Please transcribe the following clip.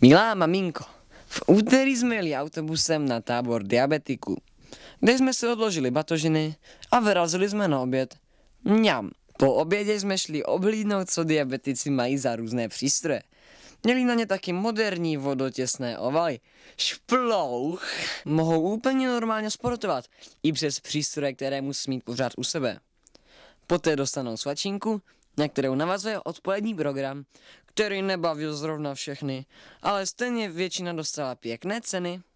Milá maminko, v úterý jsme jeli autobusem na tábor diabetiků, kde jsme si odložili batožiny a vyrazili jsme na oběd. Mňam. Po obědě jsme šli oblídnout, co diabetici mají za různé přístroje. Měli na ně taky moderní vodotěsné ovaly. Šplouch! Mohou úplně normálně sportovat, i přes přístroje, které musí mít pořád u sebe. Poté dostanou svačinku, na kterou navazuje odpolední program, který nebavil zrovna všechny, ale stejně většina dostala pěkné ceny.